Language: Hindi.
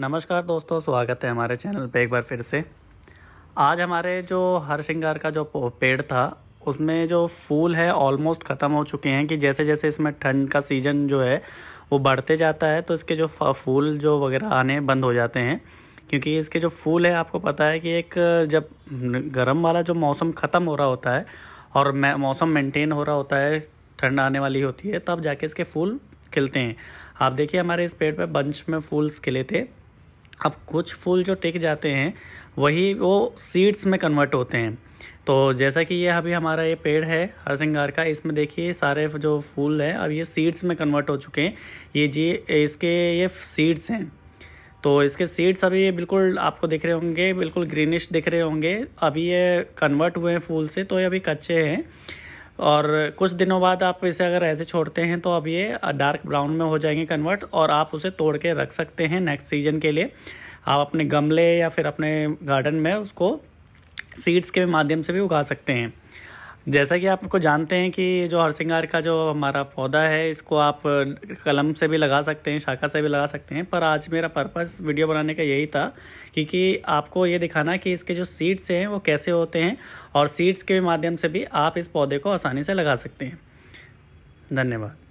नमस्कार दोस्तों स्वागत है हमारे चैनल पे एक बार फिर से आज हमारे जो हर श्रृंगार का जो पेड़ था उसमें जो फूल है ऑलमोस्ट ख़त्म हो चुके हैं कि जैसे जैसे इसमें ठंड का सीज़न जो है वो बढ़ते जाता है तो इसके जो फूल जो वगैरह आने बंद हो जाते हैं क्योंकि इसके जो फूल है आपको पता है कि एक जब गर्म वाला जो मौसम ख़त्म हो रहा होता है और मौसम मेंटेन हो रहा होता है ठंड आने वाली होती है तब जाके इसके फूल खिलते हैं आप देखिए हमारे इस पेड़ पे बंच में फूल्स खिले थे अब कुछ फूल जो टिक जाते हैं वही वो सीड्स में कन्वर्ट होते हैं तो जैसा कि ये अभी हमारा ये पेड़ है हर श्रृंगार का इसमें देखिए सारे जो फूल है अब ये सीड्स में कन्वर्ट हो चुके हैं ये जी इसके ये सीड्स हैं तो इसके सीड्स अभी ये बिल्कुल आपको दिख रहे होंगे बिल्कुल ग्रीनिश दिख रहे होंगे अभी ये कन्वर्ट हुए हैं फूल से तो ये अभी कच्चे हैं और कुछ दिनों बाद आप इसे अगर ऐसे छोड़ते हैं तो अब ये डार्क ब्राउन में हो जाएंगे कन्वर्ट और आप उसे तोड़ के रख सकते हैं नेक्स्ट सीजन के लिए आप अपने गमले या फिर अपने गार्डन में उसको सीड्स के माध्यम से भी उगा सकते हैं जैसा कि आपको जानते हैं कि जो हरसिंगार का जो हमारा पौधा है इसको आप कलम से भी लगा सकते हैं शाखा से भी लगा सकते हैं पर आज मेरा पर्पस वीडियो बनाने का यही था क्योंकि आपको ये दिखाना कि इसके जो सीड्स हैं वो कैसे होते हैं और सीड्स के माध्यम से भी आप इस पौधे को आसानी से लगा सकते हैं धन्यवाद